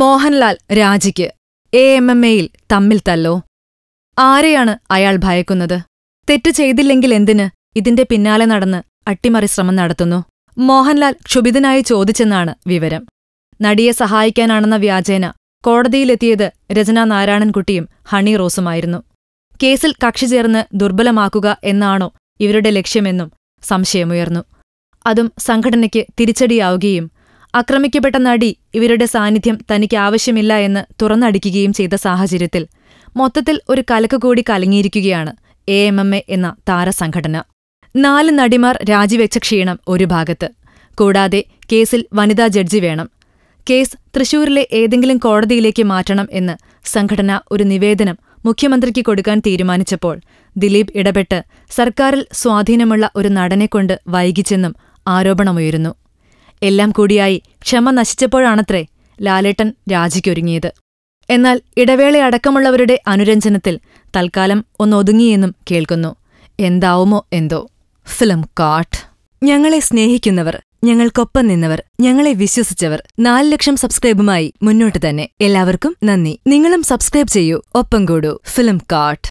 മോഹൻലാൽ രാജിക്ക് A M M എയിൽ തമ്മിൽ തല്ലോ ആരെയാണ് അയാൾ ഭയക്കുന്നത് തെറ്റ് ചെയ്തില്ലെങ്കിൽ എന്തിന് ഇതിന്റെ പിന്നാലെ നടന്ന് അട്ടിമറി ശ്രമം നടത്തുന്നു മോഹൻലാൽ ക്ഷുഭിതനായി ചോദിച്ചെന്നാണ് വിവരം നടിയെ സഹായിക്കാനാണെന്ന വ്യാജേന കോടതിയിലെത്തിയത് രചനാ നാരായണൻകുട്ടിയും ഹണി റോസുമായിരുന്നു കേസിൽ കക്ഷി ചേർന്ന് ദുർബലമാക്കുക എന്നാണോ ഇവരുടെ ലക്ഷ്യമെന്നും സംശയമുയർന്നു അതും സംഘടനയ്ക്ക് തിരിച്ചടിയാവുകയും ആക്രമിക്കപ്പെട്ട നടി ഇവരുടെ സാന്നിധ്യം തനിക്ക് ആവശ്യമില്ല എന്ന് തുറന്നടിക്കുകയും ചെയ്ത സാഹചര്യത്തിൽ മൊത്തത്തിൽ ഒരു കൂടി കലങ്ങിയിരിക്കുകയാണ് എ എം എം എ എന്ന താരസംഘടന നാല് നടിമാർ രാജിവെച്ച ക്ഷീണം ഒരു ഭാഗത്ത് കൂടാതെ കേസിൽ വനിതാ ജഡ്ജി വേണം കേസ് തൃശൂരിലെ ഏതെങ്കിലും കോടതിയിലേക്ക് മാറ്റണം എന്ന് സംഘടന ഒരു നിവേദനം മുഖ്യമന്ത്രിക്ക് കൊടുക്കാൻ തീരുമാനിച്ചപ്പോൾ ദിലീപ് ഇടപെട്ട് സർക്കാരിൽ സ്വാധീനമുള്ള ഒരു നടനെക്കൊണ്ട് വൈകിച്ചെന്നും ആരോപണമുയരുന്നു എല്ലാം കൂടിയായി ക്ഷമ നശിച്ചപ്പോഴാണത്രേ ലാലേട്ടൻ രാജിക്കൊരുങ്ങിയത് എന്നാൽ ഇടവേള അടക്കമുള്ളവരുടെ അനുരഞ്ജനത്തിൽ തൽക്കാലം ഒന്നൊതുങ്ങിയെന്നും കേൾക്കുന്നു എന്താവുമോ എന്തോ ഫിലം കാട്ട് ഞങ്ങളെ സ്നേഹിക്കുന്നവർ ഞങ്ങൾക്കൊപ്പം നിന്നവർ ഞങ്ങളെ വിശ്വസിച്ചവർ നാല് ലക്ഷം സബ്സ്ക്രൈബുമായി മുന്നോട്ട് തന്നെ എല്ലാവർക്കും നന്ദി നിങ്ങളും സബ്സ്ക്രൈബ് ചെയ്യൂ ഒപ്പം കൂടൂ ഫിലം കാട്ട്